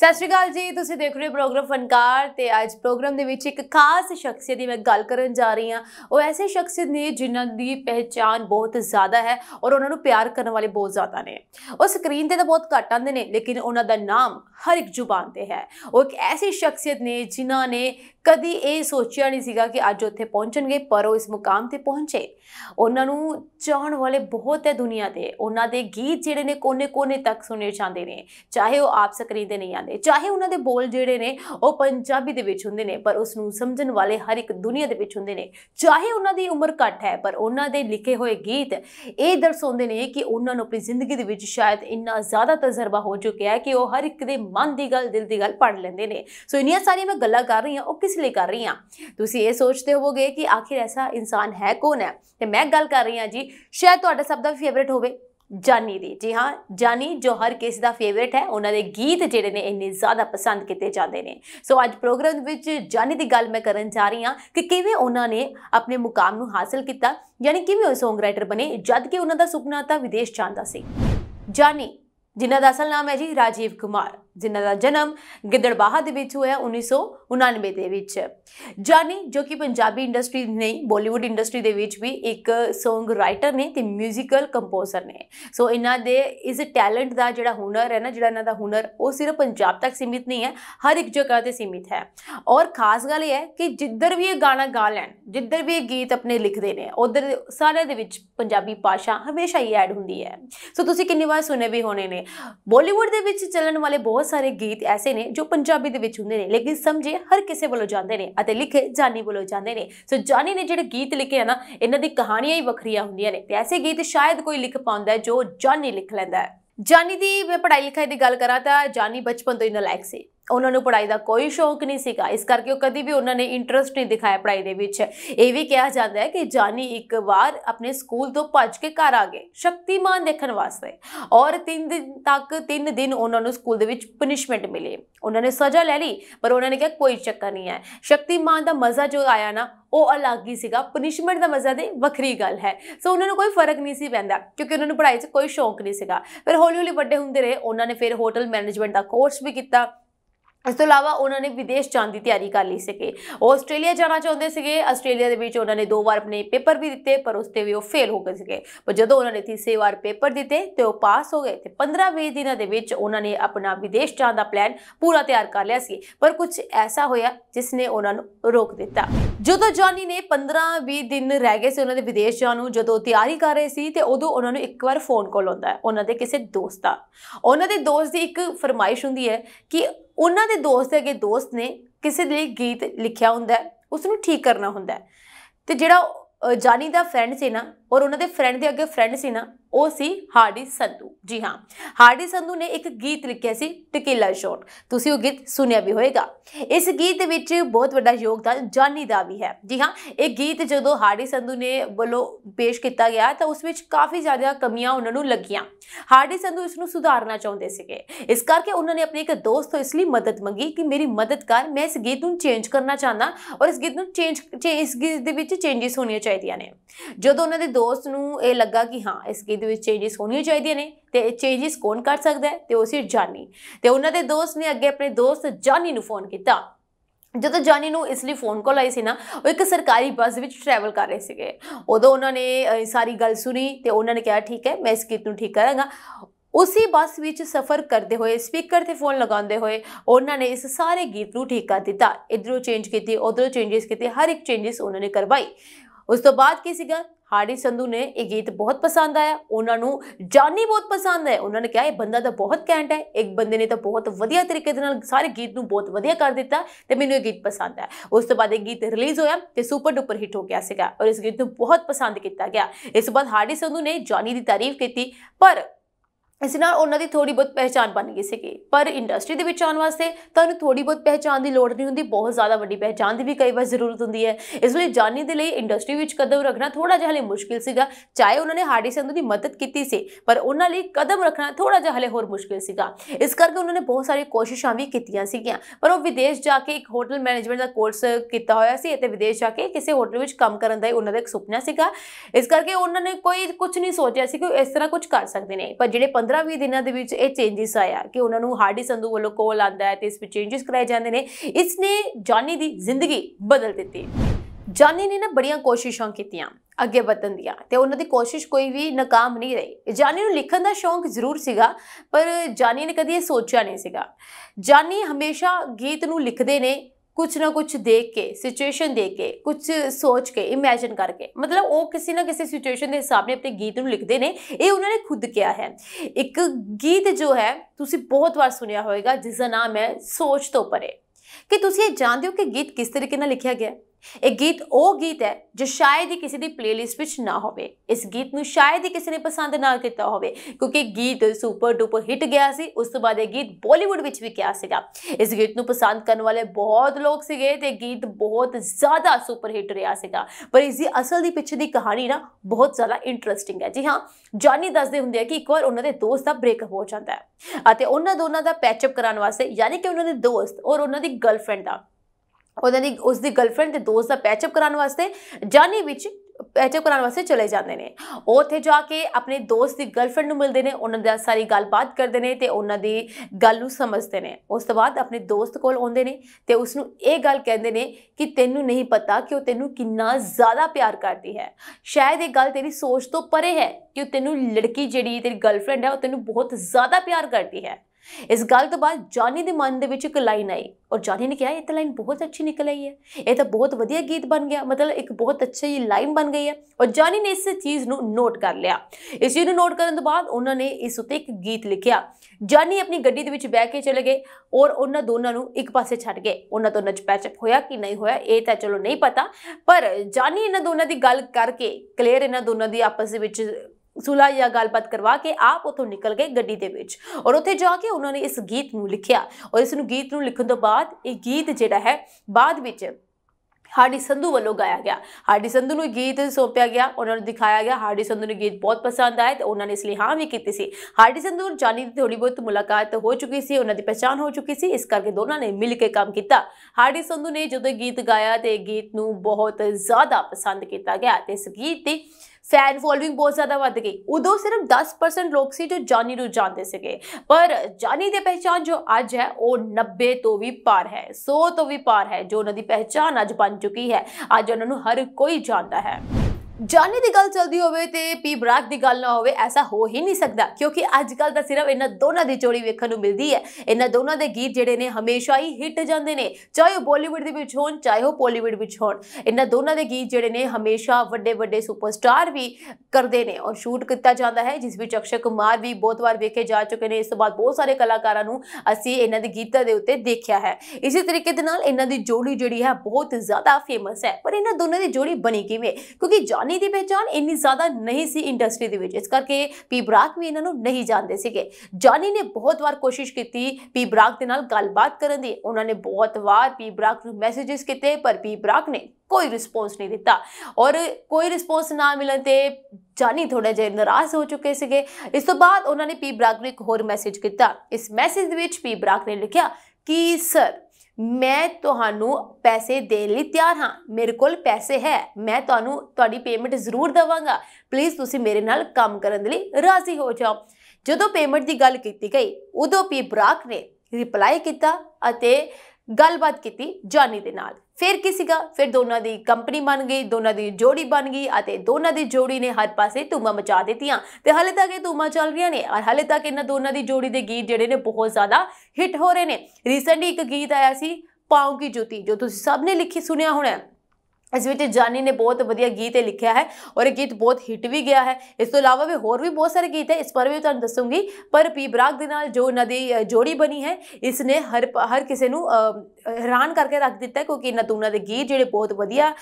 ਸਤਿ ਸ਼੍ਰੀ ਅਕਾਲ ਜੀ ਤੁਸੀਂ ਦੇਖ ਰਹੇ ਹੋ ਪ੍ਰੋਗਰਾਮ ਫਨਕਾਰ ਤੇ ਅੱਜ ਪ੍ਰੋਗਰਾਮ ਦੇ ਵਿੱਚ ਇੱਕ ਖਾਸ ਸ਼ਖਸੀਅਤ ਦੀ ਮੈਂ ਗੱਲ ਕਰਨ ਜਾ ਰਹੀ ਹਾਂ ਉਹ ਐਸੇ ਸ਼ਖਸੀਅਤ ਨੇ ਜਿਨ੍ਹਾਂ ਦੀ ਪਹਿਚਾਨ ਬਹੁਤ ਜ਼ਿਆਦਾ ਹੈ ਔਰ ਉਹਨਾਂ ਨੂੰ ਪਿਆਰ ਕਰਨ ਵਾਲੇ ਬਹੁਤ ਜ਼ਿਆਦਾ ਨੇ ਉਹ ਸਕਰੀਨ ਤੇ ਤਾਂ ਬਹੁਤ ਘੱਟ ਆਉਂਦੇ ਨੇ ਲੇਕਿਨ ਉਹਨਾਂ ਦਾ ਨਾਮ ਹਰ ਇੱਕ ਜ਼ੁਬਾਨ ਤੇ ਹੈ ਉਹ ਇੱਕ ਐਸੀ ਸ਼ਖਸੀਅਤ ਨੇ ਜਿਨ੍ਹਾਂ ਨੇ ਕਦੀ ਇਹ ਸੋਚਿਆ ਨਹੀਂ ਸੀਗਾ ਕਿ ਅੱਜ ਉੱਥੇ ਪਹੁੰਚਣਗੇ ਪਰ ਉਹ ਇਸ ਮੁਕਾਮ ਤੇ ਪਹੁੰਚੇ ਉਹਨਾਂ ਨੂੰ ਚਾਹਣ ਵਾਲੇ ਬਹੁਤ ਹੈ ਦੁਨੀਆ ਤੇ ਉਹਨਾਂ ਦੇ ਗੀਤ ਜਿਹੜੇ ਨੇ ਕੋਨੇ-ਕੋਨੇ ਤੱਕ ਸੁਣੇ ਜਾਂਦੇ ਨੇ ਚਾਹੇ ਉਹ ਆਪ ਸਕਰੀਨ ਤੇ ਨਹੀਂ ਆਉਂਦੇ ਚਾਹੇ ਉਹਨਾਂ ਦੇ ਬੋਲ ਜਿਹੜੇ ਨੇ ਉਹ ਪੰਜਾਬੀ ਦੇ ਵਿੱਚ ਹੁੰਦੇ ਨੇ ਪਰ ਉਸ ਨੂੰ ਸਮਝਣ ਵਾਲੇ ਹਰ ਇੱਕ ਦੁਨੀਆ ਦੇ ਵਿੱਚ ਹੁੰਦੇ ਨੇ ਚਾਹੇ ਉਹਨਾਂ ਦੀ ਉਮਰ ਘੱਟ ਹੈ ਪਰ ਉਹਨਾਂ ਦੇ ਲਿਖੇ ਹੋਏ ਗੀਤ ਇਹ ਦਰਸਾਉਂਦੇ ਨੇ ਕਿ ਉਹਨਾਂ ਨੂੰ ਆਪਣੀ ਜ਼ਿੰਦਗੀ ਦੇ ਵਿੱਚ ਸ਼ਾਇਦ ਇੰਨਾ ਜ਼ਿਆਦਾ ਤਜਰਬਾ ਹੋ ਚੁੱਕਿਆ ਹੈ ਕਿ ਉਹ ਹਰ ਇੱਕ ਦੇ ਮਨ ਦੀ ਗੱਲ ਦਿਲ ਦੀ ਗੱਲ ਪੜ ਲੈਂਦੇ ਨੇ ਸੋ ਇੰਨੀਆਂ ਸਾਰੀਆਂ ਮੈਂ ਗੱਲਾਂ ਕਰ ਰਹੀ ਹਾਂ ਉਹ ਕਿਸ ਲਈ ਕਰ ਰਹੀ ਹਾਂ ਤੁਸੀਂ ਇਹ ਸੋਚਦੇ ਹੋਵੋਗੇ ਕਿ ਆਖਿਰ ਐਸਾ ਇਨਸਾਨ ਹੈ ਕੌਣ ਹੈ ਤੇ ਮੈਂ ਗੱਲ ਕਰ ਰਹੀ ਹਾਂ ਜੀ ਸ਼ਾਇਦ ਤੁਹਾਡਾ ਸਭ ਦਾ ਫੇਵਰਿਟ ਹੋਵੇ ਜਾਨੀ ਦੀ ਜੀ ਹਾਂ ਜਾਨੀ ਜੋ ਹਰ ਕਿਸੇ ਦਾ ਫੇਵਰਿਟ ਹੈ ਉਹਨਾਂ ਦੇ ਗੀਤ ਜਿਹੜੇ ਨੇ ਇੰਨੇ ਜ਼ਿਆਦਾ ਪਸੰਦ ਕੀਤੇ ਜਾਂਦੇ ਨੇ ਸੋ ਅੱਜ ਪ੍ਰੋਗਰਾਮ ਵਿੱਚ ਜਾਨੀ ਦੀ ਗੱਲ ਮੈਂ ਕਰਨ ਜਾ ਰਹੀ ਹਾਂ ਕਿ ਕਿਵੇਂ ਉਹਨਾਂ ਨੇ ਆਪਣੇ ਮੁਕਾਮ ਨੂੰ ਹਾਸਲ ਕੀਤਾ ਯਾਨੀ ਕਿਵੇਂ ਉਹ ਸੌਂਗ ਰਾਈਟਰ ਬਣੇ ਜਦ ਕਿ ਉਹਨਾਂ ਦਾ ਸੁਪਨਾ ਤਾਂ ਵਿਦੇਸ਼ ਜਾਣ ਦਾ ਸੀ ਜਾਨੀ ਜਿਨ੍ਹਾਂ ਦਾ ਅਸਲ ਨਾਮ ਹੈ ਜੀ ਰਾਜੀਵ ਕੁਮਾਰ ਜਿਨ੍ਹਾਂ ਦਾ ਜਨਮ ਗਿੱਦੜਬਾਹਾ ਦੇ ਵਿੱਚ ਹੋਇਆ 1999 ਦੇ ਵਿੱਚ ਜਾਨੀ ਜੋ ਕਿ ਪੰਜਾਬੀ ਇੰਡਸਟਰੀ ਨਹੀਂ ਬਾਲੀਵੁੱਡ ਇੰਡਸਟਰੀ ਦੇ ਵਿੱਚ ਵੀ ਇੱਕ Song ਰਾਈਟਰ ਨੇ ਤੇ 뮤지컬 ਕੰਪੋਜ਼ਰ ਨੇ ਸੋ ਇਹਨਾਂ ਦੇ ਇਸ ਟੈਲੈਂਟ ਦਾ ਜਿਹੜਾ ਹੁਨਰ ਹੈ ਨਾ ਜਿਹੜਾ ਇਹਨਾਂ ਦਾ ਹੁਨਰ ਉਹ ਸਿਰਫ ਪੰਜਾਬ ਤੱਕ ਸੀਮਿਤ ਨਹੀਂ ਹੈ ਹਰ ਇੱਕ ਜਗ੍ਹਾ ਤੇ ਸੀਮਿਤ ਹੈ ਔਰ ਖਾਸ ਗੱਲ ਇਹ ਹੈ ਕਿ ਜਿੱਧਰ ਵੀ ਇਹ ਗਾਣਾ ਗਾ ਲੈਣ ਜਿੱਧਰ ਵੀ ਇਹ ਗੀਤ ਆਪਣੇ ਲਿਖਦੇ ਨੇ ਉਧਰ ਸਾਰੇ ਦੇ ਵਿੱਚ ਪੰਜਾਬੀ ਭਾਸ਼ਾ ਹਮੇਸ਼ਾ ਹੀ ਐਡ ਹੁੰਦੀ ਹੈ ਸੋ ਤੁਸੀਂ ਕਿੰਨੀ ਵਾਰ ਸੁਨੇ ਵੀ ਹੋਣੇ ਨੇ ਬਾਲੀਵੁੱਡ ਦੇ ਵਿੱਚ ਚੱਲਣ ਵਾਲੇ ਬਹੁਤ ਸਾਰੇ ਗੀਤ ਐਸੇ ਨੇ ਜੋ ਪੰਜਾਬੀ ਦੇ ਵਿੱਚ ਹੁੰਦੇ ਨੇ ਲੇਕਿਨ ਸਮਝੇ ਹਰ ਕਿਸੇ ਵੱਲੋਂ ਜਾਂਦੇ ਨੇ ਅਤੇ ਲਿਖੇ ਜਾਨੀ ਵੱਲੋਂ ਜਾਂਦੇ ਨੇ ਸੋ ਜਾਨੀ ਨੇ ਜਿਹੜੇ ਗੀਤ ਲਿਖੇ ਆ ਨਾ ਇਹਨਾਂ ਦੀ ਕਹਾਣੀਆਂ ਹੀ ਵੱਖਰੀਆਂ ਹੁੰਦੀਆਂ ਨੇ ਤੇ ਐਸੇ ਗੀਤ ਸ਼ਾਇਦ ਕੋਈ ਲਿਖ ਪਾਉਂਦਾ ਜੋ ਜਾਨੀ ਲਿਖ ਲੈਂਦਾ ਜਾਨੀ ਦੀ ਮੈਂ ਪੜ੍ਹਾਈ ਲਿਖਾਈ ਦੀ ਗੱਲ ਕਰਾਂ ਤਾਂ ਜਾਨੀ ਬਚਪਨ ਤੋਂ ਹੀ ਨਲਾਇਕ ਸੀ ਉਹਨਾਂ ਨੂੰ ਪੜ੍ਹਾਈ ਦਾ ਕੋਈ ਸ਼ੌਕ ਨਹੀਂ ਸੀਗਾ ਇਸ ਕਰਕੇ ਉਹ ਕਦੀ ਵੀ ਉਹਨਾਂ ਨੇ ਇੰਟਰਸਟ ਨਹੀਂ ਦਿਖਾਇਆ ਪੜ੍ਹਾਈ ਦੇ ਵਿੱਚ ਇਹ ਵੀ ਕਿਹਾ ਜਾਂਦਾ ਹੈ ਕਿ ਜਾਨੀ ਇੱਕ ਵਾਰ ਆਪਣੇ ਸਕੂਲ ਤੋਂ ਭੱਜ ਕੇ ਘਰ ਆ ਗਏ ਸ਼ਕਤੀਮਾਨ ਦੇਖਣ ਵਾਸਤੇ ਔਰ 3 ਦਿਨ ਤੱਕ 3 ਦਿਨ ਉਹਨਾਂ ਨੂੰ ਸਕੂਲ ਦੇ ਵਿੱਚ ਪਨਿਸ਼ਮੈਂਟ ਮਿਲੀ ਉਹਨਾਂ ਨੇ ਸਜ਼ਾ ਲੈ ਲਈ ਪਰ ਉਹਨਾਂ ਨੇ ਕਿਹਾ ਕੋਈ ਚੱਕਰ ਨਹੀਂ ਹੈ ਸ਼ਕਤੀਮਾਨ ਦਾ ਮਜ਼ਾ ਜੋ ਆਇਆ ਨਾ ਉਹ ਅਲੱਗ ਹੀ ਸੀਗਾ ਪਨਿਸ਼ਮੈਂਟ ਦਾ ਮਜ਼ਾ ਦੇ ਵੱਖਰੀ ਗੱਲ ਹੈ ਸੋ ਉਹਨਾਂ ਨੂੰ ਕੋਈ ਫਰਕ ਨਹੀਂ ਸੀ ਪੈਂਦਾ ਕਿਉਂਕਿ ਉਹਨਾਂ ਨੂੰ ਪੜ੍ਹਾਈ 'ਚ ਕੋਈ ਸ਼ੌਂਕ ਨਹੀਂ ਸੀਗਾ ਫਿਰ ਹੌਲੀ ਹੌਲੀ ਵੱਡੇ ਹੁੰਦੇ ਰਹੇ ਉਹਨਾਂ ਨੇ ਫਿਰ ਹੋਟਲ ਮੈਨੇਜਮੈਂਟ ਦਾ ਕੋਰਸ ਵੀ ਕੀਤਾ ਇਸ ਤੋਂ ਇਲਾਵਾ ਉਹਨਾਂ ਨੇ ਵਿਦੇਸ਼ ਜਾਣ ਦੀ ਤਿਆਰੀ ਕਰ ਲਈ ਸੀਗੇ ਉਹ ਆਸਟ੍ਰੇਲੀਆ ਜਾਣਾ ਚਾਹੁੰਦੇ ਸੀਗੇ ਆਸਟ੍ਰੇਲੀਆ ਦੇ ਵਿੱਚ ਉਹਨਾਂ ਨੇ ਦੋ ਵਾਰ ਆਪਣੇ ਪੇਪਰ ਵੀ ਦਿੱਤੇ ਪਰ ਉਸ ਤੇ ਵੀ ਉਹ ਫੇਲ ਹੋ ਗਏ ਸੀਗੇ ਪਰ ਜਦੋਂ ਉਹਨਾਂ ਨੇ ਤੀਸਰੀ ਵਾਰ ਪੇਪਰ ਦਿੱਤੇ ਤੇ ਉਹ ਪਾਸ ਹੋ ਗਏ ਤੇ 15-20 ਦਿਨਾਂ ਦੇ ਵਿੱਚ ਉਹਨਾਂ ਨੇ ਆਪਣਾ ਵਿਦੇਸ਼ ਜਾਣ ਦਾ ਪਲਾਨ ਪੂਰਾ ਤਿਆਰ ਕਰ ਲਿਆ ਸੀ ਪਰ ਕੁਝ ਐਸਾ ਹੋਇਆ ਜਿਸ ਨੇ ਉਹਨਾਂ ਨੂੰ ਰੋਕ ਦਿੱਤਾ ਜਦੋਂ ਜੌਨੀ ਨੇ 15-20 ਦਿਨ ਰਹਿ ਗਏ ਸੀ ਉਹਨਾਂ ਦੇ ਵਿਦੇਸ਼ ਜਾਣ ਨੂੰ ਜਦੋਂ ਤਿਆਰੀ ਕਰ ਰਹੇ ਸੀ ਤੇ ਉਦੋਂ ਉਹਨਾਂ ਨੂੰ ਇੱਕ ਵਾਰ ਫੋਨ ਕਾਲ ਆਉਂਦਾ ਹੈ ਉਹਨਾਂ ਦੇ ਕਿਸੇ ਦੋਸਤ ਦਾ ਉਹਨਾਂ ਦੇ ਦੋਸਤ ਦੀ ਇੱਕ ਫਰਮਾਇਸ਼ ਹੁੰਦੀ ਹੈ ਕਿ ਉਹਨਾਂ ਦੇ ਦੋਸਤ ਦੇ ਅੱਗੇ ਦੋਸਤ ਨੇ ਕਿਸੇ ਲਈ ਗੀਤ ਲਿਖਿਆ ਹੁੰਦਾ ਉਸ ਨੂੰ ਠੀਕ ਕਰਨਾ ਹੁੰਦਾ ਤੇ ਜਿਹੜਾ ਜਾਨੀ ਦਾ ਫਰੈਂਡ ਸੀ ਨਾ ਔਰ ਉਹਨਾਂ ਦੇ ਫਰੈਂਡ ਦੇ ਅੱਗੇ ਫਰੈਂਡ ਸੀ ਨਾ ਉਹ ਸੀ ਹਾਰਡੀ ਸੰਧੂ ਜੀ ਹਾਂ ਹਾਰਡੀ ਸੰਧੂ ਨੇ ਇੱਕ ਗੀਤ ਲਿਖਿਆ ਸੀ ਟਕੀਲਾ ਸ਼ੌਟ ਤੁਸੀਂ ਉਹ ਗੀਤ ਸੁਣਿਆ ਵੀ ਹੋਵੇਗਾ ਇਸ ਗੀਤ ਵਿੱਚ ਬਹੁਤ ਵੱਡਾ ਯੋਗਦਾਨ ਜਾਨੀ ਦਾ ਵੀ ਹੈ ਜੀ ਹਾਂ ਇਹ ਗੀਤ ਜਦੋਂ ਹਾਰਡੀ ਸੰਧੂ ਨੇ ਵੱਲੋਂ ਪੇਸ਼ ਕੀਤਾ ਗਿਆ ਤਾਂ ਉਸ ਵਿੱਚ ਕਾਫੀ ਜ਼ਿਆਦਾ ਕਮੀਆਂ ਉਹਨਾਂ ਨੂੰ ਲੱਗੀਆਂ ਹਾਰਡੀ ਸੰਧੂ ਇਸ ਨੂੰ ਸੁਧਾਰਨਾ ਚਾਹੁੰਦੇ ਸੀਗੇ ਇਸ ਕਰਕੇ ਉਹਨਾਂ ਨੇ ਆਪਣੇ ਇੱਕ ਦੋਸਤ ਤੋਂ ਇਸ ਲਈ ਮਦਦ ਮੰਗੀ ਕਿ ਮੇਰੀ ਮਦਦ ਕਰ ਮੈਂ ਇਸ ਗੀਤ ਨੂੰ ਚੇਂਜ ਕਰਨਾ ਚਾਹੁੰਦਾ ਔਰ ਇਸ ਗੀਤ ਨੂੰ ਚੇਂਜ ਇਸ ਗੀਤ ਦੇ ਵਿੱਚ ਚੇਂਜਸ ਹੋਣੀਆਂ ਚਾਹੀਦੀਆਂ ਨੇ ਜਦੋਂ ਉਹਨਾਂ ਦੇ ਦੋਸਤ ਨੂੰ ਇਹ ਲੱਗਾ ਕਿ ਹਾਂ ਇਸ ਗੀਤ ਦੇ ਵਿੱਚ ਚੇਂਜਸ ਹੋਣੀਆਂ ਚਾਹੀਦੀਆਂ ਨੇ ਤੇ ਚੇਂਜਸ ਕੌਣ ਕਰ ਸਕਦਾ ਹੈ ਤੇ ਉਹ ਸੀ ਜਾਨੀ ਤੇ ਉਹਨਾਂ ਦੇ ਦੋਸਤ ਨੇ ਅੱਗੇ ਆਪਣੇ ਦੋਸਤ ਜਾਨੀ ਨੂੰ ਫੋਨ ਕੀਤਾ ਜਦੋਂ ਜਾਨੀ ਨੂੰ ਇਸ ਲਈ ਫੋਨ ਕਾਲ ਆਈ ਸੀ ਨਾ ਉਹ ਇੱਕ ਸਰਕਾਰੀ ਬੱਸ ਵਿੱਚ ਟਰੈਵਲ ਕਰ ਰਹੇ ਸੀਗੇ ਉਦੋਂ ਉਹਨਾਂ ਨੇ ਸਾਰੀ ਗੱਲ ਸੁਣੀ ਤੇ ਉਹਨਾਂ ਨੇ ਕਿਹਾ ਠੀਕ ਹੈ ਮੈਂ ਇਸ ਕਿਤ ਨੂੰ ਠੀਕ ਕਰਾਂਗਾ ਉਸੇ ਬੱਸ ਵਿੱਚ ਸਫ਼ਰ ਕਰਦੇ ਹੋਏ ਸਪੀਕਰ ਤੇ ਫੋਨ ਲਗਾਉਂਦੇ ਹੋਏ ਉਹਨਾਂ ਨੇ ਇਸ ਸਾਰੇ ਗੀਤ ਨੂੰ ਠੀਕ ਕਰ ਦਿੱਤਾ ਇਧਰੋਂ ਚੇਂਜ ਕੀਤੀ ਉਧਰੋਂ ਚੇਂਜਸ ਕੀਤੇ ਹਰ ਇੱਕ ਚੇਂਜਸ ਉਹਨਾਂ ਨੇ ਕਰਵਾਈ ਉਸ ਤੋਂ ਬਾਅਦ ਕੀ ਸੀਗਾ ਹਾਰਦੀ ਸੰਧੂ ਨੇ ਇਹ ਗੀਤ ਬਹੁਤ ਪਸੰਦ ਆਇਆ ਉਹਨਾਂ ਨੂੰ ਜਾਨੀ ਬਹੁਤ ਪਸੰਦ ਹੈ ਉਹਨਾਂ ਨੇ ਕਿਹਾ ਇਹ ਬੰਦਾ ਤਾਂ ਬਹੁਤ ਕੈਂਟ ਹੈ ਇੱਕ ਬੰਦੇ ਨੇ ਤਾਂ ਬਹੁਤ ਵਧੀਆ ਤਰੀਕੇ ਦੇ ਨਾਲ ਸਾਰੇ ਗੀਤ ਨੂੰ ਬਹੁਤ ਵਧੀਆ ਕਰ ਦਿੱਤਾ ਤੇ ਮੈਨੂੰ ਇਹ ਗੀਤ ਪਸੰਦ ਹੈ ਉਸ ਤੋਂ ਬਾਅਦ ਇਹ ਗੀਤ ਰਿਲੀਜ਼ ਹੋਇਆ ਤੇ ਸੁਪਰ ਡੁਪਰ ਹਿੱਟ ਹੋ ਗਿਆ ਸੀਗਾ ਔਰ ਇਸ ਗੀਤ ਨੂੰ ਬਹੁਤ ਪਸੰਦ ਕੀਤਾ ਗਿਆ ਇਸ ਤੋਂ ਬਾਅਦ ਹਾਰਦੀ ਸੰਧੂ ਨੇ ਜਾਨੀ ਦੀ ਤਾਰੀਫ ਕੀਤੀ ਪਰ ਇਸ ਨਾਲ ਉਹਨਾਂ ਦੀ ਥੋੜੀ ਬਹੁਤ ਪਹਿਚਾਨ ਬਣ ਗਈ ਸੀਗੀ ਪਰ ਇੰਡਸਟਰੀ ਦੇ ਵਿੱਚ ਆਉਣ ਵਾਸਤੇ ਤੁਹਾਨੂੰ ਥੋੜੀ ਬਹੁਤ ਪਹਿਚਾਨ ਦੀ ਲੋੜ ਨਹੀਂ ਹੁੰਦੀ ਬਹੁਤ ਜ਼ਿਆਦਾ ਵੱਡੀ ਪਹਿਚਾਨ ਦੀ ਵੀ ਕਈ ਵਾਰ ਜ਼ਰੂਰਤ ਹੁੰਦੀ ਹੈ ਇਸ ਲਈ ਜਾਨੀ ਦੇ ਲਈ ਇੰਡਸਟਰੀ ਵਿੱਚ ਕਦਮ ਰੱਖਣਾ ਥੋੜਾ ਜਿਹਾ ਹਲੇ ਮੁਸ਼ਕਿਲ ਸੀਗਾ ਚਾਹੇ ਉਹਨਾਂ ਨੇ ਹਾਰਡੀ ਸੰਧੂ ਦੀ ਮਦਦ ਕੀਤੀ ਸੀ ਪਰ ਉਹਨਾਂ ਲਈ ਕਦਮ ਰੱਖਣਾ ਥੋੜਾ ਜਿਹਾ ਹਲੇ ਹੋਰ ਮੁਸ਼ਕਿਲ ਸੀਗਾ ਇਸ ਕਰਕੇ ਉਹਨਾਂ ਨੇ ਬਹੁਤ ਸਾਰੀ ਕੋਸ਼ਿਸ਼ਾਂ ਵੀ ਕੀਤੀਆਂ ਸੀਗੀਆਂ ਪਰ ਉਹ ਵਿਦੇਸ਼ ਜਾ ਕੇ ਇੱਕ ਹੋਟਲ ਮੈਨੇਜਮੈਂਟ ਦਾ ਕੋਰਸ ਕੀਤਾ ਹੋਇਆ ਸੀ ਅਤੇ ਵਿਦੇਸ਼ ਜਾ ਕੇ ਕਿਸੇ ਹੋਟਲ ਵਿੱਚ ਕੰਮ ਕਰਨ ਦਾ ਉਹਨਾਂ ਦਾ ਇੱਕ ਸੁਪਨਾ ਸੀਗਾ ਇਸ ਕਰਕੇ ਉਹਨਾਂ ਨੇ ਕੋਈ ਕੁਝ ਨਹੀਂ ਸੋਚਿਆ ਸੀ ਕਿ ਇਸ ਤਰ੍ਹਾਂ ਕੁਝ ਕਰ ਸਕਦੇ ਨੇ ਪਰ ਜਿਹੜੇ 15-20 ਦਿਨਾਂ ਦੇ ਵਿੱਚ ਇਹ ਚੇਂਜਸ ਆਇਆ ਕਿ ਉਹਨਾਂ ਨੂੰ ਹਾਰਡੀ ਸੰਧੂ ਵੱਲੋਂ ਕੋਲ ਆਂਦਾ ਹੈ ਤੇ ਇਸ ਵਿੱਚ ਚੇਂਜਸ ਕਰਾਏ ਜਾਂਦੇ ਨੇ ਇਸ ਨੇ ਜਾਨੀ ਦੀ ਜ਼ਿੰਦਗੀ ਬਦਲ ਦਿੱਤੀ ਜਾਨੀ ਨੇ ਨਾ ਬੜੀਆਂ ਕੋਸ਼ਿਸ਼ਾਂ ਕੀਤੀਆਂ ਅੱਗੇ ਵਧਣ ਦੀਆਂ ਤੇ ਉਹਨਾਂ ਦੀ ਕੋਸ਼ਿਸ਼ ਕੋਈ ਵੀ ناکਾਮ ਨਹੀਂ ਰਹੀ ਜਾਨੀ ਨੂੰ ਲਿਖਣ ਦਾ ਸ਼ੌਂਕ ਜ਼ਰੂਰ ਸੀਗਾ ਪਰ ਜਾਨੀ ਨੇ ਕਦੀ ਇਹ ਸੋਚਿਆ ਨਹੀਂ ਸੀਗਾ ਜਾਨੀ ਹਮੇਸ਼ਾ ਗੀਤ ਨੂੰ ਲਿਖਦੇ ਨੇ ਕੁਝ ਨਾ ਕੁਝ ਦੇਖ ਕੇ ਸਿਚੁਏਸ਼ਨ ਦੇਖ ਕੇ ਕੁਝ ਸੋਚ ਕੇ ਇਮੇਜਿਨ ਕਰਕੇ ਮਤਲਬ ਉਹ ਕਿਸੇ ਨਾ ਕਿਸੇ ਸਿਚੁਏਸ਼ਨ ਦੇ ਹਿਸਾਬ ਨਾਲ ਆਪਣੇ ਗੀਤ ਨੂੰ ਲਿਖਦੇ ਨੇ ਇਹ ਉਹਨਾਂ ਨੇ ਖੁਦ ਕਿਹਾ ਹੈ ਇੱਕ ਗੀਤ ਜੋ ਹੈ ਤੁਸੀਂ ਬਹੁਤ ਵਾਰ ਸੁਣਿਆ ਹੋਵੇਗਾ ਜਿਸ ਦਾ ਨਾਮ ਹੈ ਸੋਚ ਤੋਂ ਪਰੇ ਕਿ ਤੁਸੀਂ ਇਹ ਜਾਣਦੇ ਹੋ ਕਿ ਗੀਤ ਕਿਸ ਤਰੀਕੇ ਨਾਲ ਲਿਖਿਆ ਗਿਆ ਹੈ ਇਹ ਗੀਤ ਉਹ ਗੀਤ ਹੈ ਜੋ ਸ਼ਾਇਦ ਹੀ ਕਿਸੇ ਦੀ ਪਲੇਲਿਸਟ ਵਿੱਚ ਨਾ ਹੋਵੇ ਇਸ ਗੀਤ ਨੂੰ ਸ਼ਾਇਦ ਹੀ ਕਿਸੇ ਨੇ ਪਸੰਦ ਨਾ ਕੀਤਾ ਹੋਵੇ ਕਿਉਂਕਿ ਗੀਤ ਸੁਪਰ ਡੂਪਰ ਹਿੱਟ ਗਿਆ ਸੀ ਉਸ ਤੋਂ ਬਾਅਦ ਇਹ ਗੀਤ ਬਾਲੀਵੁੱਡ ਵਿੱਚ ਵੀ ਗਿਆ ਸੀਗਾ ਇਸ ਗੀਤ ਨੂੰ ਪਸੰਦ ਕਰਨ ਵਾਲੇ ਬਹੁਤ ਲੋਕ ਸੀਗੇ ਤੇ ਗੀਤ ਬਹੁਤ ਜ਼ਿਆਦਾ ਸੁਪਰ ਹਿੱਟ ਰਿਹਾ ਸੀਗਾ ਪਰ ਇਸ ਦੀ ਅਸਲ ਦੀ ਪਿੱਛੇ ਦੀ ਕਹਾਣੀ ਨਾ ਬਹੁਤ ਜ਼ਿਆਦਾ ਇੰਟਰਸਟਿੰਗ ਹੈ ਜੀ ਹਾਂ ਜਾਨੀ ਦੱਸਦੇ ਹੁੰਦੇ ਆ ਕਿ ਇੱਕ ਵਾਰ ਉਹਨਾਂ ਦੇ ਦੋਸਤ ਦਾ ਬ੍ਰੇਕਅਪ ਹੋ ਜਾਂਦਾ ਹੈ ਅਤੇ ਉਹਨਾਂ ਦੋਨਾਂ ਦਾ ਪੈਚਅਪ ਕਰਾਉਣ ਵਾਸਤੇ ਯਾਨੀ ਕਿ ਉਹਨਾਂ ਦੇ ਦੋਸਤ ਔਰ ਉਹਨਾਂ ਦੀ ਗਰਲਫ੍ਰੈਂਡ ਦਾ ਉਹਨਾਂ ਦੀ ਉਸ ਦੀ ਗਰਲਫ੍ਰੈਂਡ ਤੇ ਦੋਸਤ ਦਾ ਪੈਚਅਪ ਕਰਾਉਣ ਵਾਸਤੇ ਜਾਨੀ ਵਿੱਚ ਪੈਚਅਪ ਕਰਾਉਣ ਵਾਸਤੇ ਚਲੇ ਜਾਂਦੇ ਨੇ ਉਹ ਉੱਥੇ ਜਾ ਕੇ ਆਪਣੇ ਦੋਸਤ ਦੀ ਗਰਲਫ੍ਰੈਂਡ ਨੂੰ ਮਿਲਦੇ ਨੇ ਉਹਨਾਂ ਦੇ ਸਾਰੀ ਗੱਲਬਾਤ ਕਰਦੇ ਨੇ ਤੇ ਉਹਨਾਂ ਦੀ ਗੱਲ ਨੂੰ ਸਮਝਦੇ ਨੇ ਉਸ ਤੋਂ ਬਾਅਦ ਆਪਣੇ ਦੋਸਤ ਕੋਲ ਆਉਂਦੇ ਨੇ ਤੇ ਉਸ ਨੂੰ ਇਹ ਗੱਲ ਕਹਿੰਦੇ ਨੇ ਕਿ ਤੈਨੂੰ ਨਹੀਂ ਪਤਾ ਕਿ ਉਹ ਤੈਨੂੰ ਕਿੰਨਾ ਜ਼ਿਆਦਾ ਪਿਆਰ ਕਰਦੀ ਹੈ ਸ਼ਾਇਦ ਇਹ ਗੱਲ ਤੇਰੀ ਸੋਚ ਤੋਂ ਪਰੇ ਹੈ ਕਿ ਤੈਨੂੰ ਲੜਕੀ ਜਿਹੜੀ ਤੇਰੀ ਗਰਲਫ੍ਰੈਂਡ ਹੈ ਉਹ ਤੈਨੂੰ ਬਹੁਤ ਜ਼ਿਆਦਾ ਪਿਆਰ ਕਰਦੀ ਹੈ ਇਸ ਗੱਲ ਤੋਂ ਬਾਅਦ ਜਾਨੀ ਦੇ ਮਨ ਦੇ ਵਿੱਚ ਇੱਕ ਲਾਈਨ ਆਈ ਔਰ ਜਾਨੀ ਨੇ ਕਿਹਾ ਇਹ ਤਾਂ ਲਾਈਨ ਬਹੁਤ ਅੱਛੀ ਨਿਕਲ ਆਈ ਹੈ ਇਹ ਤਾਂ ਬਹੁਤ ਵਧੀਆ ਗੀਤ ਬਣ ਗਿਆ ਮਤਲਬ ਇੱਕ ਬਹੁਤ ਅੱਛੀ ਲਾਈਨ ਬਣ ਗਈ ਹੈ ਔਰ ਜਾਨੀ ਨੇ ਇਸ ਚੀਜ਼ ਨੂੰ ਨੋਟ ਕਰ ਲਿਆ ਇਸ ਨੂੰ ਨੋਟ ਕਰਨ ਤੋਂ ਬਾਅਦ ਉਹਨਾਂ ਨੇ ਇਸ ਉੱਤੇ ਇੱਕ ਗੀਤ ਲਿਖਿਆ ਜਾਨੀ ਆਪਣੀ ਗੱਡੀ ਦੇ ਵਿੱਚ ਬਹਿ ਕੇ ਚਲੇ ਗਏ ਔਰ ਉਹਨਾਂ ਦੋਨਾਂ ਨੂੰ ਇੱਕ ਪਾਸੇ ਛੱਡ ਗਏ ਉਹਨਾਂ ਤੋਂ ਨਚ ਹੋਇਆ ਕਿ ਨਹੀਂ ਹੋਇਆ ਇਹ ਤਾਂ ਚਲੋ ਨਹੀਂ ਪਤਾ ਪਰ ਜਾਨੀ ਇਹਨਾਂ ਦੋਨਾਂ ਦੀ ਗੱਲ ਕਰਕੇ ਕਲੀਅਰ ਇਹਨਾਂ ਦੋਨਾਂ ਦੀ ਆਪਸ ਦੇ ਵਿੱਚ ਸੁਲਾ ਜਾਂ ਗੱਲਬਾਤ ਕਰਵਾ ਕੇ ਆਪ ਉਥੋਂ ਨਿਕਲ ਗਏ ਗੱਡੀ ਦੇ ਵਿੱਚ ਔਰ ਉੱਥੇ ਜਾ ਕੇ ਉਹਨਾਂ ਨੇ ਇਸ ਗੀਤ ਨੂੰ ਲਿਖਿਆ ਔਰ ਇਸ ਨੂੰ ਗੀਤ ਨੂੰ ਲਿਖਣ ਤੋਂ ਬਾਅਦ ਇਹ ਗੀਤ ਜਿਹੜਾ ਹੈ ਬਾਅਦ ਵਿੱਚ ਹਾਰਡੀ ਸੰਧੂ ਵੱਲੋਂ ਗਾਇਆ ਗਿਆ ਹਾਰਡੀ ਸੰਧੂ ਨੂੰ ਗੀਤ ਸੌਂਪਿਆ ਗਿਆ ਉਹਨਾਂ ਨੂੰ ਦਿਖਾਇਆ ਗਿਆ ਹਾਰਡੀ ਸੰਧੂ ਨੂੰ ਗੀਤ ਬਹੁਤ ਪਸੰਦ ਆਇਆ ਤੇ ਉਹਨਾਂ ਨੇ ਇਸ ਲਈ ਹਾਂ ਵੀ ਕੀਤੀ ਸੀ ਹਾਰਡੀ ਸੰਧੂ ਔਰ ਜਾਨੀ ਦੀ ਥੋੜੀ ਬਹੁਤ ਮੁਲਾਕਾਤ ਹੋ ਚੁੱਕੀ ਸੀ ਉਹਨਾਂ ਦੀ ਪਛਾਣ ਹੋ ਚੁੱਕੀ ਸੀ ਇਸ ਕਰਕੇ ਦੋਨਾਂ ਨੇ ਮਿਲ ਕੇ ਕੰਮ ਕੀਤਾ ਹਾਰਡੀ ਸੰਧੂ ਨੇ ਜਦੋਂ ਗੀਤ ਗਾਇਆ ਤੇ ਗੀਤ ਨੂੰ ਬਹੁਤ ਜ਼ਿਆਦਾ ਪਸੰਦ ਕੀਤਾ ਗਿਆ ਤੇ ਇਸ ਗੀਤ ਦੀ ਫੈਨ ਫੋਲੋਇੰਗ ਬਹੁਤ ਜ਼ਿਆਦਾ ਵੱਧ ਗਈ ਉਦੋਂ ਸਿਰਫ 10% ਲੋਕ ਸੀ ਜੋ ਜਾਨੀ ਨੂੰ ਜਾਣਦੇ ਸੀਗੇ ਪਰ ਜਾਨੀ ਦੀ ਪਹਿਚਾਨ ਜੋ ਅੱਜ ਹੈ ਉਹ 90 ਤੋਂ ਵੀ ਪਾਰ ਹੈ 100 ਤੋਂ ਵੀ ਪਾਰ ਹੈ ਜੋ ਉਹਨਾਂ ਦੀ ਪਹਿਚਾਨ ਅੱਜ ਬਣ ਚੁੱਕੀ ਹੈ ਅੱਜ ਉਹਨਾਂ ਨੂੰ ਹਰ ਕੋਈ ਜਾਣਦਾ ਹੈ ਜਾਨੀ ਦੀ ਗੱਲ ਚਲਦੀ ਹੋਵੇ ਤੇ ਪੀ ਬਰਾਕ ਦੀ ਗੱਲ ਨਾ ਹੋਵੇ ਐਸਾ ਹੋ ਹੀ ਨਹੀਂ ਸਕਦਾ ਕਿਉਂਕਿ ਅੱਜ ਕੱਲ ਤਾਂ ਸਿਰਫ ਇਹਨਾਂ ਦੋਨਾਂ ਦੀ ਜੋੜੀ ਵੇਖਣ ਨੂੰ ਮਿਲਦੀ ਹੈ ਇਹਨਾਂ ਦੋਨਾਂ ਦੇ ਗੀਤ ਜਿਹੜੇ ਨੇ ਹਮੇਸ਼ਾ ਹੀ ਹਿੱਟ ਜਾਂਦੇ ਨੇ ਚਾਹੇ ਉਹ ਬਾਲੀਵੁੱਡ ਦੇ ਵਿੱਚ ਹੋਣ ਚਾਹੇ ਉਹ ਪੋਲੀਵੁੱਡ ਵਿੱਚ ਹੋਣ ਇਹਨਾਂ ਦੋਨਾਂ ਦੇ ਗੀਤ ਜਿਹੜੇ ਨੇ ਹਮੇਸ਼ਾ ਵੱਡੇ ਵੱਡੇ ਸੁਪਰਸਟਾਰ ਵੀ ਕਰਦੇ ਨੇ ਔਰ ਸ਼ੂਟ ਕੀਤਾ ਜਾਂਦਾ ਹੈ ਜਿਸ ਵਿੱਚ ਅਕਸ਼ੇ ਕੁਮਾਰ ਵੀ ਬਹੁਤ ਵਾਰ ਵੇਖੇ ਜਾ ਚੁੱਕੇ ਨੇ ਇਸ ਤੋਂ ਬਾਅਦ ਬਹੁਤ ਸਾਰੇ ਕਲਾਕਾਰਾਂ ਨੂੰ ਅਸੀਂ ਇਹਨਾਂ ਦੇ ਗੀਤਾਂ ਦੇ ਉੱਤੇ ਦੇਖਿਆ ਹੈ ਇਸੇ ਤਰੀਕੇ ਦੇ ਨਾਲ ਇਹਨਾਂ ਦੀ ਜੋੜੀ ਜਿਹੜੀ ਹੈ ਬਹੁਤ ਜ਼ਿਆਦਾ ਫੇਮਸ ਹੈ ਪਰ ਇਹਨਾਂ ਦੋਨਾਂ ਦੀ ਜੋੜੀ ਬਣੀ ਕਿਵੇਂ ਕਿਉਂਕਿ ਜਾਨ ਅਵਨੀ ਦੀ ਪਹਿਚਾਨ ਇੰਨੀ ਜ਼ਿਆਦਾ ਨਹੀਂ ਸੀ ਇੰਡਸਟਰੀ ਦੇ ਵਿੱਚ ਇਸ ਕਰਕੇ ਪੀ ਬਰਾਕ ਵੀ ਇਹਨਾਂ ਨੂੰ ਨਹੀਂ ਜਾਣਦੇ ਸੀਗੇ ਜਾਨੀ ਨੇ ਬਹੁਤ ਵਾਰ ਕੋਸ਼ਿਸ਼ ਕੀਤੀ ਪੀ ਬਰਾਕ ਦੇ ਨਾਲ ਗੱਲਬਾਤ ਕਰਨ ਦੀ ਉਹਨਾਂ ਨੇ ਬਹੁਤ ਵਾਰ ਪੀ ਬਰਾਕ ਨੂੰ ਮੈਸੇजेस ਕੀਤੇ ਪਰ ਪੀ ਬਰਾਕ ਨੇ ਕੋਈ ਰਿਸਪੌਂਸ ਨਹੀਂ ਦਿੱਤਾ ਔਰ ਕੋਈ ਰਿਸਪੌਂਸ ਨਾ ਮਿਲਣ ਤੇ ਜਾਨੀ ਥੋੜਾ ਜਿਹਾ ਨਰਾਜ਼ ਹੋ ਚੁੱਕੇ ਸੀਗੇ ਇਸ ਤੋਂ ਬਾਅਦ ਉਹਨਾਂ ਨੇ ਪੀ ਬਰਾਕ ਨੂੰ ਇੱਕ ਹੋਰ ਮੈਸੇਜ ਕੀਤਾ ਇਸ ਮੈਸੇਜ ਦੇ ਵਿੱਚ ਪੀ ਬਰਾਕ ਨੇ ਲਿਖਿਆ ਕਿ ਸਰ ਮੈਂ ਤੁਹਾਨੂੰ ਪੈਸੇ ਦੇਣ ਲਈ ਤਿਆਰ ਹਾਂ ਮੇਰੇ ਕੋਲ ਪੈਸੇ ਹੈ ਮੈਂ ਤੁਹਾਨੂੰ ਤੁਹਾਡੀ ਪੇਮੈਂਟ ਜ਼ਰੂਰ ਦਵਾਂਗਾ ਪਲੀਜ਼ ਤੁਸੀਂ ਮੇਰੇ ਨਾਲ ਕੰਮ ਕਰਨ ਦੇ ਲਈ ਰਾਜ਼ੀ ਹੋ ਜਾਓ ਜਦੋਂ ਪੇਮੈਂਟ ਦੀ ਗੱਲ ਕੀਤੀ ਗਈ ਉਦੋਂ ਵੀ ਬਰਾਕ ਨੇ ਰਿਪਲਾਈ ਕੀਤਾ ਅਤੇ ਗੱਲਬਾਤ ਕੀਤੀ ਜਾਨੀ ਦੇ ਨਾਲ ਫਿਰ ਕੀ ਸੀਗਾ ਫਿਰ ਦੋਨਾਂ ਦੀ ਕੰਪਨੀ ਬਣ ਗਈ ਦੋਨਾਂ ਦੀ ਜੋੜੀ ਬਣ ਗਈ ਅਤੇ ਦੋਨਾਂ ਦੀ ਜੋੜੀ ਨੇ ਹਰ ਪਾਸੇ ਧੂਮਾ ਮਚਾ ਦਿੱਤੀਆਂ ਤੇ ਹਲੇ ਤੱਕ ਇਹ ਧੂਮਾ ਚੱਲ ਰਹੀਆਂ ਨੇ ਔਰ ਹਲੇ ਤੱਕ ਇਹਨਾਂ ਦੋਨਾਂ ਦੀ ਜੋੜੀ ਦੇ ਗੀਤ ਜਿਹੜੇ ਨੇ ਬਹੁਤ ਜ਼ਿਆਦਾ ਹਿੱਟ ਹੋ ਰਹੇ ਨੇ ਰੀਸੈਂਟਲੀ ਇੱਕ ਗੀਤ ਆਇਆ ਸੀ ਪਾਉ ਕੀ ਜੁੱਤੀ ਜੋ ਤੁਸੀਂ ਸਭ ਨੇ ਲਿਖੀ ਸੁਣਿਆ ਹੋਣਾ ਇਸ ਵਿੱਚ ਜਾਨੀ ਨੇ ਬਹੁਤ ਵਧੀਆ ਗੀਤ ਲਿਖਿਆ ਹੈ ਔਰ ਇਹ ਗੀਤ ਬਹੁਤ ਹਿੱਟ ਵੀ ਗਿਆ ਹੈ ਇਸ ਤੋਂ ਇਲਾਵਾ ਵੀ ਹੋਰ ਵੀ ਬਹੁਤ ਸਾਰੇ ਗੀਤ ਹੈ ਇਸ ਪਰ ਵੀ ਤੁਹਾਨੂੰ ਦੱਸੂਗੀ ਪਰ ਪੀ ਬਰਾਗ ਦੇ ਨਾਲ ਜੋ ਇਹਨਾਂ ਦੀ ਜੋੜੀ ਬਣੀ ਹੈ ਇਸ ਨੇ ਹਰ ਹਰ ਕਿਸੇ ਨੂੰ ਹੈਰਾਨ ਕਰਕੇ ਰੱਖ ਦਿੱਤਾ ਕਿਉਂਕਿ ਇਹਨਾਂ ਦੋਨਾਂ ਦੇ ਗੀਤ ਜਿਹੜੇ ਬਹੁਤ ਵਧੀਆ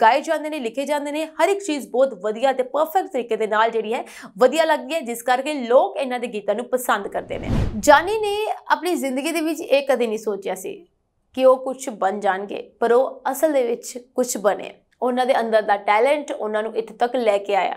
ਗਾਏ ਜਾਂਦੇ ਨੇ ਲਿਖੇ ਜਾਂਦੇ ਨੇ ਹਰ ਇੱਕ ਚੀਜ਼ ਬਹੁਤ ਵਧੀਆ ਤੇ ਪਰਫੈਕਟ ਤਰੀਕੇ ਦੇ ਨਾਲ ਜਿਹੜੀ ਹੈ ਵਧੀਆ ਲੱਗਦੀ ਹੈ ਜਿਸ ਕਰਕੇ ਲੋਕ ਇਹਨਾਂ ਦੇ ਗੀਤਾਂ ਨੂੰ ਪਸੰਦ ਕਰਦੇ ਨੇ ਜਾਨੀ ਨੇ ਆਪਣੀ ਜ਼ਿੰਦਗੀ ਦੇ ਵਿੱਚ ਇਹ ਕਦੇ ਨਹੀਂ ਸੋਚਿਆ ਸੀ ਕਿ ਉਹ ਕੁਝ ਬਣ ਜਾਣਗੇ ਪਰ ਉਹ ਅਸਲ ਦੇ ਵਿੱਚ ਕੁਝ ਬਣੇ ਉਹਨਾਂ ਦੇ ਅੰਦਰ ਦਾ ਟੈਲੈਂਟ ਉਹਨਾਂ ਨੂੰ ਇੱਥੇ ਤੱਕ ਲੈ ਕੇ ਆਇਆ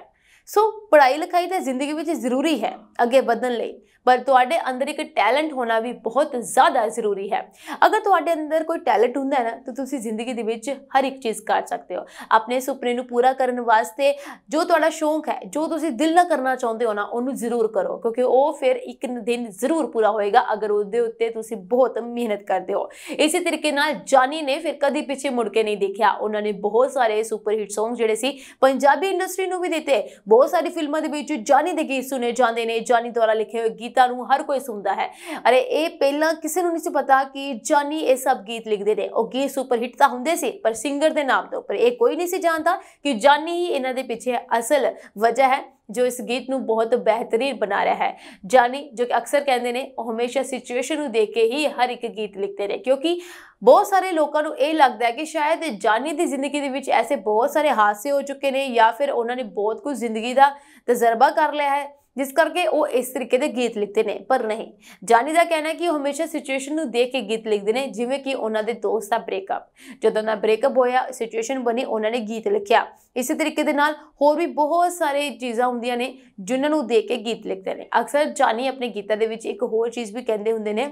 ਸੋ ਪੜ੍ਹਾਈ ਲਿਖਾਈ ਤੇ ਜ਼ਿੰਦਗੀ ਵਿੱਚ ਜ਼ਰੂਰੀ ਹੈ ਅੱਗੇ ਵਧਣ ਲਈ ਪਰ ਤੁਹਾਡੇ ਅੰਦਰ ਇੱਕ ਟੈਲੈਂਟ ਹੋਣਾ ਵੀ ਬਹੁਤ ਜ਼ਿਆਦਾ ਜ਼ਰੂਰੀ ਹੈ ਅਗਰ ਤੁਹਾਡੇ ਅੰਦਰ ਕੋਈ ਟੈਲੈਂਟ ਹੁੰਦਾ ਹੈ ਨਾ ਤਾਂ ਤੁਸੀਂ ਜ਼ਿੰਦਗੀ ਦੇ ਵਿੱਚ ਹਰ ਇੱਕ ਚੀਜ਼ ਕਰ ਸਕਦੇ ਹੋ ਆਪਣੇ ਸੁਪਨੇ ਨੂੰ ਪੂਰਾ ਕਰਨ ਵਾਸਤੇ ਜੋ ਤੁਹਾਡਾ ਸ਼ੌਂਕ ਹੈ ਜੋ ਤੁਸੀਂ ਦਿਲ ਨਾਲ ਕਰਨਾ ਚਾਹੁੰਦੇ ਹੋ ਨਾ ਉਹਨੂੰ ਜ਼ਰੂਰ ਕਰੋ ਕਿਉਂਕਿ ਉਹ ਫਿਰ ਇੱਕ ਦਿਨ ਜ਼ਰੂਰ ਪੂਰਾ ਹੋਏਗਾ ਅਗਰ ਉਹਦੇ ਉੱਤੇ ਤੁਸੀਂ ਬਹੁਤ ਮਿਹਨਤ ਕਰਦੇ ਹੋ ਇਸੇ ਤਰੀਕੇ ਨਾਲ ਜਾਨੀ ਨੇ ਫਿਰ ਕਦੀ ਪਿੱਛੇ ਮੁੜ ਕੇ ਨਹੀਂ ਦੇਖਿਆ ਉਹਨਾਂ ਨੇ ਬਹੁਤ ਸਾਰੇ ਸੁਪਰ ਹਿੱਟ Song ਜਿਹੜੇ ਸੀ ਪੰਜਾਬੀ ਇੰਡਸਟਰੀ ਨੂੰ ਵੀ ਦਿੱਤੇ ਬਹੁਤ ਸਾਰੀ ਫਿਲਮਾਂ ਦੇ ਵਿੱਚ ਜਾਨੀ ਦੇ ਗੀਤ ਸੁਨੇ ਜਾਂਦੇ ਨੇ ਜਾਨੀ ਦੁਆਰਾ ਲਿਖੇ ਹੋਏ ਗੀਤ ਗੀਤਾਂ ਨੂੰ ਹਰ ਕੋਈ ਸੁਣਦਾ ਹੈ ਅਰੇ ਇਹ ਪਹਿਲਾਂ ਕਿਸੇ ਨੂੰ ਨਹੀਂ ਸੀ ਪਤਾ ਕਿ ਜਾਨੀ ਇਹ ਸਭ ਗੀਤ ਲਿਖਦੇ ਨੇ ਉਹ ਗੀਤ ਸੁਪਰ ਹਿੱਟ ਤਾਂ ਹੁੰਦੇ ਸੀ ਪਰ ਸਿੰਗਰ ਦੇ ਨਾਮ ਤੋਂ ਪਰ ਇਹ ਕੋਈ ਨਹੀਂ ਸੀ ਜਾਣਦਾ ਕਿ ਜਾਨੀ ਹੀ ਇਹਨਾਂ ਦੇ ਪਿੱਛੇ ਅਸਲ ਵਜ੍ਹਾ ਹੈ ਜੋ ਇਸ ਗੀਤ ਨੂੰ ਬਹੁਤ ਬਿਹਤਰੀਨ ਬਣਾ ਰਿਹਾ ਹੈ ਜਾਨੀ ਜੋ ਕਿ ਅਕਸਰ ਕਹਿੰਦੇ ਨੇ ਉਹ ਹਮੇਸ਼ਾ ਸਿਚੁਏਸ਼ਨ ਨੂੰ ਦੇਖ ਕੇ ਹੀ ਹਰ ਇੱਕ ਗੀਤ ਲਿਖਦੇ ਨੇ ਕਿਉਂਕਿ ਬਹੁਤ ਸਾਰੇ ਲੋਕਾਂ ਨੂੰ ਇਹ ਲੱਗਦਾ ਹੈ ਕਿ ਸ਼ਾਇਦ ਜਾਨੀ ਦੀ ਜ਼ਿੰਦਗੀ ਦੇ ਵਿੱਚ ਐਸੇ ਬਹੁਤ ਸਾਰੇ ਹਾਦਸੇ ਹੋ ਚੁੱਕੇ ਨੇ ਜਾਂ ਫਿਰ ਉਹਨਾਂ ਨੇ ਬਹੁਤ ਕੁਝ ਜ਼ਿੰਦਗੀ ਦਾ ਤਜਰਬਾ ਕਰ ਲਿਆ ਹੈ ਜਿਸ ਕਰਕੇ ਉਹ ਇਸ ਤਰੀਕੇ ਦੇ ਗੀਤ ਲਿਖਦੇ ਨੇ ਪਰ ਨਹੀਂ ਜਾਨੀ ਦਾ ਕਹਿਣਾ ਕਿ ਉਹ ਹਮੇਸ਼ਾ ਸਿਚੁਏਸ਼ਨ ਨੂੰ ਦੇਖ ਕੇ ਗੀਤ ਲਿਖਦੇ ਨੇ ਜਿਵੇਂ ਕਿ ਉਹਨਾਂ ਦੇ ਦੋਸਤ ਦਾ ਬ੍ਰੇਕਅਪ ਜਦੋਂ ਦਾ ਬ੍ਰੇਕਅਪ ਹੋਇਆ ਸਿਚੁਏਸ਼ਨ ਬਣੀ ਉਹਨਾਂ ਨੇ ਗੀਤ ਲਿਖਿਆ ਇਸੇ ਤਰੀਕੇ ਦੇ ਨਾਲ ਹੋਰ ਵੀ ਬਹੁਤ ਸਾਰੇ ਚੀਜ਼ਾਂ ਹੁੰਦੀਆਂ ਨੇ ਜਿਨ੍ਹਾਂ ਨੂੰ ਦੇਖ ਕੇ ਗੀਤ ਲਿਖਦੇ ਨੇ ਅਕਸਰ ਜਾਨੀ ਆਪਣੇ ਗੀਤਾਂ ਦੇ ਵਿੱਚ ਇੱਕ ਹੋਰ ਚੀਜ਼ ਵੀ ਕਹਿੰਦੇ ਹੁੰਦੇ ਨੇ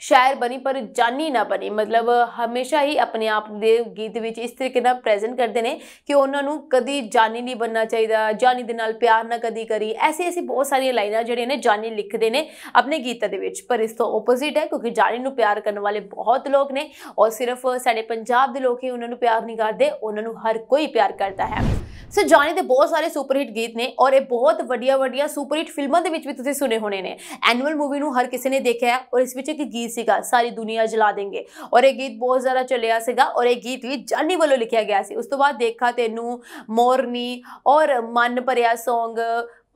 ਸ਼ਾਇਰ ਬਣੀ ਪਰ ਜਾਨੀ ਨਾ ਬਣੀ ਮਤਲਬ ਹਮੇਸ਼ਾ ਹੀ ਆਪਣੇ ਆਪ ਦੇ ਗੀਤ ਵਿੱਚ ਇਸ ਤਰੀਕੇ ਨਾਲ ਪ੍ਰੈਜ਼ੈਂਟ ਕਰਦੇ ਨੇ ਕਿ ਉਹਨਾਂ ਨੂੰ ਕਦੀ ਜਾਨੀ ਨਹੀਂ ਬੰਨਣਾ ਚਾਹੀਦਾ ਜਾਨੀ ਦੇ ਨਾਲ ਪਿਆਰ ਨਾ ਕਦੀ ਕਰੀ ਐਸੀ ਐਸੀ ਬਹੁਤ ਸਾਰੀਆਂ ਲਾਈਨਾਂ ਜਿਹੜੀਆਂ ਨੇ ਜਾਨੀ ਲਿਖਦੇ ਨੇ ਆਪਣੇ ਗੀਤਾਂ ਦੇ ਵਿੱਚ ਪਰ ਇਸ ਤੋਂ ਆਪੋਜ਼ਿਟ ਹੈ ਕਿਉਂਕਿ ਜਾਨੀ ਨੂੰ ਪਿਆਰ ਕਰਨ ਵਾਲੇ ਬਹੁਤ ਲੋਕ ਨੇ ਔਰ ਸਿਰਫ ਸਾਡੇ ਪੰਜਾਬ ਦੇ ਲੋਕ ਹੀ ਉਹਨਾਂ ਨੂੰ ਪਿਆਰ ਨਹੀਂ ਕਰਦੇ ਉਹਨਾਂ ਨੂੰ ਹਰ ਕੋਈ ਪਿਆਰ ਕਰਦਾ ਹੈ ਸੋ ਜਾਨੀ ਦੇ ਬਹੁਤ ਸਾਰੇ ਸੁਪਰ ਹਿੱਟ ਗੀਤ ਨੇ ਔਰ ਇਹ ਬਹੁਤ ਵੱਡੀਆਂ ਵੱਡੀਆਂ ਸੁਪਰ ਹਿੱਟ ਫਿਲਮਾਂ ਦੇ ਵਿੱਚ ਵੀ ਤੁਸੀਂ ਸੁਨੇ ਹੋਣੇ ਨੇ ਐਨੂਅਲ ਮੂਵੀ ਨੂੰ ਹਰ ਕਿਸੇ ਨੇ ਦੇਖਿਆ ਔਰ ਇਸ ਵਿੱਚ ਇੱਕ ਗੀਤ ਸੀਗਾ ਸਾਰੀ ਦੁਨੀਆ ਜਲਾ ਦੇਂਗੇ ਔਰ ਇਹ ਗੀਤ ਬਹੁਤ ਜ਼ਿਆਦਾ ਚੱਲਿਆ ਸੀਗਾ ਔਰ ਇਹ ਗੀਤ ਵੀ ਜਾਨੀ ਵੱਲੋਂ ਲਿਖਿਆ ਗਿਆ ਸੀ ਉਸ ਤੋਂ ਬਾਅਦ ਦੇਖਾ ਤੈਨੂੰ ਮੋਰਨੀ ਔਰ ਮਨ ਭਰਿਆ ਸੌਂਗ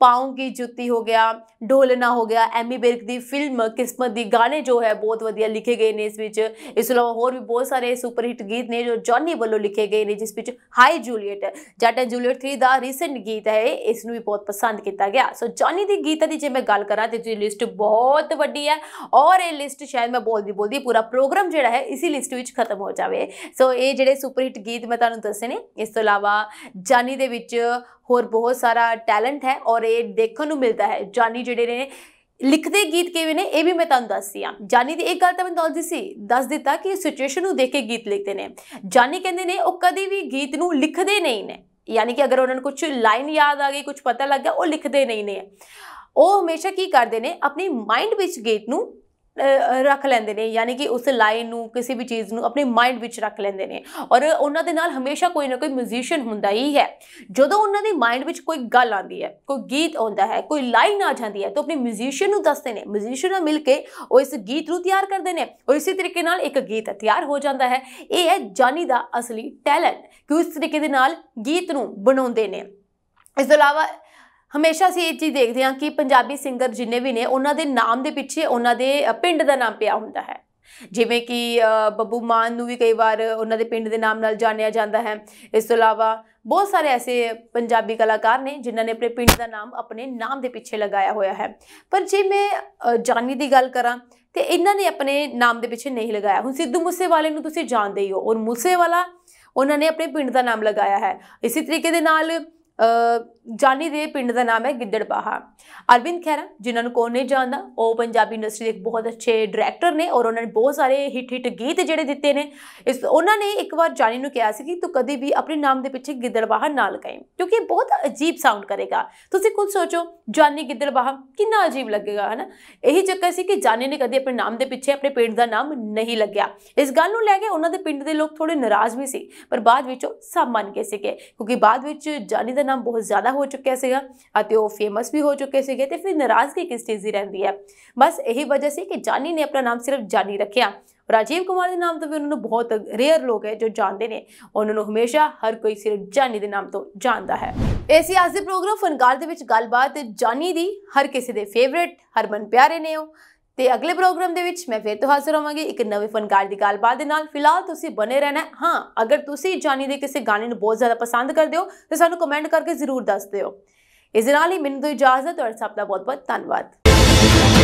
ਪਾਉਂ ਕੀ ਜੁੱਤੀ ਹੋ ਗਿਆ ਢੋਲਨਾ ਹੋ ਗਿਆ ਐਮੀ ਬਿਰਕ ਦੀ ਫਿਲਮ ਕਿਸਮਤ ਦੀ ਗਾਣੇ ਜੋ ਹੈ ਬਹੁਤ ਵਧੀਆ ਲਿਖੇ ਗਏ ਨੇ ਇਸ ਵਿੱਚ ਇਸ ਤੋਂ ਇਲਾਵਾ ਹੋਰ ਵੀ ਬਹੁਤ ਸਾਰੇ ਸੁਪਰ ਹਿੱਟ ਗੀਤ ਨੇ ਜੋ ਜੌਨੀ ਵੱਲੋਂ ਲਿਖੇ ਗਏ ਨੇ ਜਿਸ ਵਿੱਚ ਹਾਈ ਜੂਲੀਅਟ ਜੱਟ ਐਂਡ ਜੂਲੀਅਟ 3 ਦਾ ਰੀਸੈਂਟ ਗੀਤ ਹੈ ਇਸ ਨੂੰ ਵੀ ਬਹੁਤ ਪਸੰਦ ਕੀਤਾ ਗਿਆ ਸੋ ਜੌਨੀ ਦੀ ਗੀਤਾਂ ਦੀ ਜੇ ਮੈਂ ਗੱਲ ਕਰਾਂ ਤੇ ਜੀ ਲਿਸਟ ਬਹੁਤ ਵੱਡੀ ਹੈ ਔਰ ਇਹ ਲਿਸਟ ਸ਼ਾਇਦ ਮੈਂ ਬੋਲਦੀ ਬੋਲਦੀ ਪੂਰਾ ਪ੍ਰੋਗਰਾਮ ਜਿਹੜਾ ਹੈ ਇਸੇ ਲਿਸਟ ਵਿੱਚ ਖਤਮ ਹੋ ਜਾਵੇ ਸੋ ਇਹ ਜਿਹੜੇ ਸੁਪਰ ਹਿੱਟ ਗੀਤ ਮੈਂ ਤੁਹਾਨੂੰ ਦੱਸੇ ਨੇ ਇਸ ਤੋਂ ਇਲਾਵਾ ਜਾਨੀ ਦੇ ਵਿੱਚ ਹੋਰ ਬਹੁਤ ਸਾਰਾ ਟੈਲੈਂਟ ਹੈ ਔਰ ਇਹ ਦੇਖਣ ਨੂੰ ਮਿਲਦਾ ਹੈ ਜਾਨੀ ਜਿਹੜੇ ਨੇ ਲਿਖਦੇ ਗੀਤ ਕਿਵੇਂ ਨੇ ਇਹ ਵੀ ਮੈਂ ਤੁਹਾਨੂੰ ਦੱਸਦੀ ਆ ਜਾਨੀ ਦੀ ਇੱਕ ਗੱਲ ਤਾਂ ਮੈਂ ਦੱਸਦੀ ਸੀ ਦੱਸ ਦਿੱਤਾ ਕਿ ਸਿਚੁਏਸ਼ਨ ਨੂੰ ਦੇਖ ਕੇ ਗੀਤ ਲਿਖਦੇ ਨੇ ਜਾਨੀ ਕਹਿੰਦੇ ਨੇ ਉਹ ਕਦੀ ਵੀ ਗੀਤ ਨੂੰ ਲਿਖਦੇ ਨਹੀਂ ਨੇ ਯਾਨੀ ਕਿ ਅਗਰ ਉਹਨਾਂ ਨੂੰ ਕੁਝ ਲਾਈਨ ਯਾਦ ਆ ਗਈ ਕੁਝ ਪਤਾ ਲੱਗ ਗਿਆ ਉਹ ਲਿਖਦੇ ਨਹੀਂ ਨੇ ਉਹ ਹਮੇਸ਼ਾ ਕੀ ਕਰਦੇ ਨੇ ਆਪਣੀ ਮਾਈਂਡ ਵਿੱਚ ਗੀਤ ਨੂੰ ਰੱਖ ਲੈਂਦੇ ਨੇ ਯਾਨੀ ਕਿ ਉਸ ਲਾਈਨ ਨੂੰ ਕਿਸੇ ਵੀ ਚੀਜ਼ ਨੂੰ ਆਪਣੇ ਮਾਈਂਡ ਵਿੱਚ ਰੱਖ ਲੈਂਦੇ ਨੇ ਔਰ ਉਹਨਾਂ ਦੇ ਨਾਲ ਹਮੇਸ਼ਾ ਕੋਈ ਨਾ ਕੋਈ ਮਿਊਜ਼ੀਸ਼ੀਅਨ ਹੁੰਦਾ ਹੀ ਹੈ ਜਦੋਂ ਉਹਨਾਂ ਦੇ ਮਾਈਂਡ ਵਿੱਚ ਕੋਈ ਗੱਲ ਆਉਂਦੀ ਹੈ ਕੋਈ ਗੀਤ ਆਉਂਦਾ ਹੈ ਕੋਈ ਲਾਈਨ ਆ ਜਾਂਦੀ ਹੈ ਤਾਂ ਆਪਣੇ ਮਿਊਜ਼ੀਸ਼ੀਅਨ ਨੂੰ ਦੱਸਦੇ ਨੇ ਮਿਊਜ਼ੀਸ਼ੀਅਨ ਨਾਲ ਮਿਲ ਕੇ ਉਹ ਇਸ ਗੀਤ ਨੂੰ ਤਿਆਰ ਕਰਦੇ ਨੇ ਔਰ ਇਸੇ ਤਰੀਕੇ ਨਾਲ ਇੱਕ ਗੀਤ ਤਿਆਰ ਹੋ ਜਾਂਦਾ ਹੈ ਇਹ ਹੈ ਜਾਨੀ ਦਾ ਅਸਲੀ ਟੈਲੈਂਟ ਕਿ ਉਸ ਤਰੀਕੇ ਦੇ ਨਾਲ ਗੀਤ ਨੂੰ ਬਣਾਉਂਦੇ ਨੇ ਇਸ ਤੋਂ ਇਲਾਵਾ ਹਮੇਸ਼ਾ ਅਸੀਂ ਇਹ ਚੀਜ਼ ਦੇਖਦੇ ਹਾਂ ਕਿ ਪੰਜਾਬੀ ਸਿੰਗਰ ਜਿੰਨੇ ਵੀ ਨੇ ਉਹਨਾਂ ਦੇ ਨਾਮ ਦੇ ਪਿੱਛੇ ਉਹਨਾਂ ਦੇ ਪਿੰਡ ਦਾ ਨਾਮ ਪਿਆ ਹੁੰਦਾ ਹੈ ਜਿਵੇਂ ਕਿ ਬੱਬੂ ਮਾਨ ਨੂੰ ਵੀ ਕਈ ਵਾਰ ਉਹਨਾਂ ਦੇ ਪਿੰਡ ਦੇ ਨਾਮ ਨਾਲ ਜਾਣਿਆ ਜਾਂਦਾ ਹੈ ਇਸ ਤੋਂ ਇਲਾਵਾ ਬਹੁਤ ਸਾਰੇ ਐਸੇ ਪੰਜਾਬੀ ਕਲਾਕਾਰ ਨੇ ਜਿਨ੍ਹਾਂ ਨੇ ਆਪਣੇ ਪਿੰਡ ਦਾ ਨਾਮ ਆਪਣੇ ਨਾਮ ਦੇ ਪਿੱਛੇ ਲਗਾਇਆ ਹੋਇਆ ਹੈ ਪਰ ਜੇ ਮੈਂ ਜਾਨੀ ਦੀ ਗੱਲ ਕਰਾਂ ਤੇ ਇਹਨਾਂ ਨੇ ਆਪਣੇ ਨਾਮ ਦੇ ਪਿੱਛੇ ਨਹੀਂ ਲਗਾਇਆ ਹੁਣ ਸਿੱਧੂ ਮੂਸੇਵਾਲੇ ਨੂੰ ਤੁਸੀਂ ਜਾਣਦੇ ਹੀ ਹੋ ਔਰ ਮੂਸੇਵਾਲਾ ਉਹਨਾਂ ਨੇ ਆਪਣੇ ਪਿੰਡ ਦਾ ਨਾਮ ਲਗਾਇਆ ਹੈ ਇਸੇ ਤਰੀਕੇ ਦੇ ਨਾਲ ਜਾਨੀ ਦੇ ਪਿੰਡ ਦਾ ਨਾਮ ਹੈ ਗਿੱਦੜਬਾਹਾ ਅਰਵਿੰਦ ਖੈਰਾ ਜਿਨ੍ਹਾਂ ਨੂੰ ਕੋਈ ਨਹੀਂ ਜਾਣਦਾ ਉਹ ਪੰਜਾਬੀ ਇੰਡਸਟਰੀ ਦੇ ਇੱਕ ਬਹੁਤ ਅੱਛੇ ਡਾਇਰੈਕਟਰ ਨੇ ਔਰ ਉਹਨਾਂ ਨੇ ਬਹੁਤ ਸਾਰੇ ਹਿੱਟ ਹਿੱਟ ਗੀਤ ਜਿਹੜੇ ਦਿੱਤੇ ਨੇ ਇਸ ਉਹਨਾਂ ਨੇ ਇੱਕ ਵਾਰ ਜਾਨੀ ਨੂੰ ਕਿਹਾ ਸੀ ਕਿ ਤੂੰ ਕਦੇ ਵੀ ਆਪਣੇ ਨਾਮ ਦੇ ਪਿੱਛੇ ਗਿੱਦੜਬਾਹਾ ਨਾ ਲਗਾਈ ਕਿਉਂਕਿ ਇਹ ਬਹੁਤ ਅਜੀਬ ਸਾਊਂਡ ਕਰੇਗਾ ਤੁਸੀਂ ਖੁਦ ਸੋਚੋ ਜਾਨੀ ਗਿੱਦੜਬਾਹਾ ਕਿੰਨਾ ਅਜੀਬ ਲੱਗੇਗਾ ਹਨਾ ਇਹੀ ਚੱਕਰ ਸੀ ਕਿ ਜਾਨੀ ਨੇ ਕਦੇ ਆਪਣੇ ਨਾਮ ਦੇ ਪਿੱਛੇ ਆਪਣੇ ਪਿੰਡ ਦਾ ਨਾਮ ਨਹੀਂ ਲੱਗਿਆ ਇਸ ਗੱਲ ਨੂੰ ਲੈ ਕੇ ਉਹਨਾਂ ਦੇ ਪਿੰਡ ਦੇ ਲੋਕ ਥੋੜੇ ਨਾਰਾਜ਼ ਵੀ ਸੀ ਪਰ ਬਾਅਦ ਵਿੱਚ ਸਭ ਮੰਨ ਗਏ ਸੀਗੇ ਕਿਉਂਕਿ ਬਾਅਦ ਵਿੱਚ ਜਾਨੀ ਦਾ ਨਾਮ ਬਹੁਤ ਜ਼ਿਆਦਾ ਹੋ ਚੁੱਕਿਆ ਸੀਗਾ ਅਤੇ ਉਹ ਫੇਮਸ ਵੀ ਹੋ ਚੁੱਕੇ ਸੀਗੇ ਤੇ ਫਿਰ ਨਾਰਾਜ਼ਗੀ ਕਿਸ ਚੀਜ਼ ਦੀ ਰਹਿੰਦੀ ਹੈ ਬਸ ਇਹੀ ਵਜ੍ਹਾ ਸੀ ਕਿ ਜਾਨੀ ਨੇ ਆਪਣਾ ਨਾਮ ਸਿਰਫ ਜਾਨੀ ਰੱਖਿਆ ਰਾਜੀਵ ਕੁਮਾਰ ਦੇ ਨਾਮ ਤੋਂ ਵੀ ਉਹਨਾਂ ਨੂੰ ਬਹੁਤ ਰੇਅਰ ਲੋਕ ਹੈ ਜੋ ਜਾਣਦੇ ਨੇ ਉਹਨਾਂ ਨੂੰ ਹਮੇਸ਼ਾ ਹਰ ਕੋਈ ਸਿਰਫ ਜਾਨੀ ਦੇ ਨਾਮ ਤੋਂ ਜਾਣਦਾ ਹੈ ਅੱਜ ਦੇ ਪ੍ਰੋਗਰਾਮ ਫਨਕਾਰ ਦੇ ਵਿੱਚ ਗੱਲਬਾਤ ਜਾਨੀ ਦੀ ਹਰ ਕਿਸੇ ਦੇ ਫੇਵਰਿਟ ਹਰਮਨ ਪਿਆਰੇ ਨੇ ਉਹ ਤੇ ਅਗਲੇ ਪ੍ਰੋਗਰਾਮ ਦੇ ਵਿੱਚ ਮੈਂ ਫੇਰ ਤੋਂ ਹਾਜ਼ਰ ਹੋਵਾਂਗੀ ਇੱਕ ਨਵੇਂ ਫਨਕਾਰ ਦੀ ਗੱਲਬਾਤ ਦੇ ਨਾਲ ਫਿਲਹਾਲ ਤੁਸੀਂ ਬਨੇ ਰਹਿਣਾ ਹਾਂ ਅਗਰ ਤੁਸੀਂ ਜਾਨੀ ਦੇ ਕਿਸੇ ਗਾਣੇ ਨੂੰ ਬਹੁਤ ਜ਼ਿਆਦਾ ਪਸੰਦ ਕਰਦੇ ਹੋ ਤੇ ਸਾਨੂੰ ਕਮੈਂਟ ਕਰਕੇ ਜ਼ਰੂਰ ਦੱਸ ਦਿਓ ਇਸ ਨਾਲ ਹੀ ਮੈਨੂੰ ਤੋਂ ਇਜਾਜ਼ਤ ਔਰ ਸਭ ਦਾ ਬਹੁਤ ਬਹੁਤ ਧੰਨਵਾਦ